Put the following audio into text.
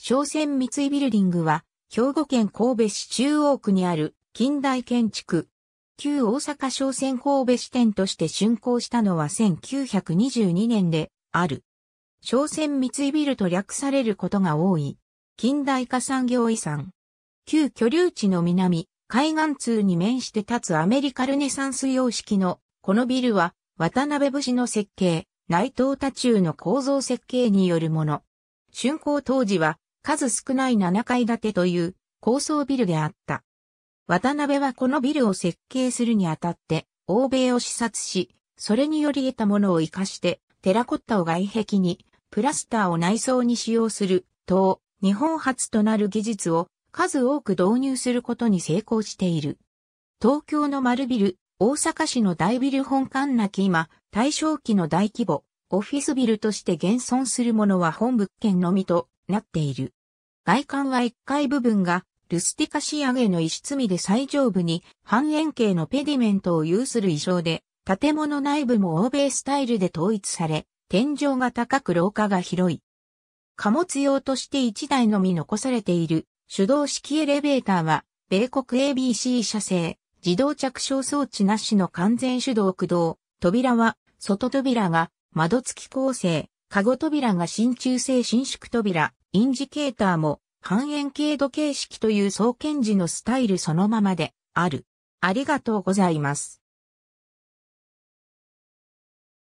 商船三井ビルディングは、兵庫県神戸市中央区にある近代建築。旧大阪商船神戸支店として竣工したのは1922年である。商船三井ビルと略されることが多い。近代化産業遺産。旧居留地の南、海岸通に面して立つアメリカルネサンス様式のこのビルは渡辺節の設計、内藤多中の構造設計によるもの。竣工当時は数少ない7階建てという高層ビルであった。渡辺はこのビルを設計するにあたって、欧米を視察し、それにより得たものを活かして、テラコッタを外壁に、プラスターを内装に使用する、等、日本初となる技術を数多く導入することに成功している。東京の丸ビル、大阪市の大ビル本館なき今、大正期の大規模、オフィスビルとして現存するものは本物件のみとなっている。外観は1階部分がルスティカ仕上げの石積みで最上部に半円形のペディメントを有する衣装で、建物内部も欧米スタイルで統一され、天井が高く廊下が広い。貨物用として1台のみ残されている手動式エレベーターは、米国 ABC 社製、自動着床装置なしの完全手動駆動、扉は、外扉が窓付き構成、カゴ扉が真鍮製伸縮扉、インジケーターも半円形度形式という創建時のスタイルそのままである。ありがとうございます。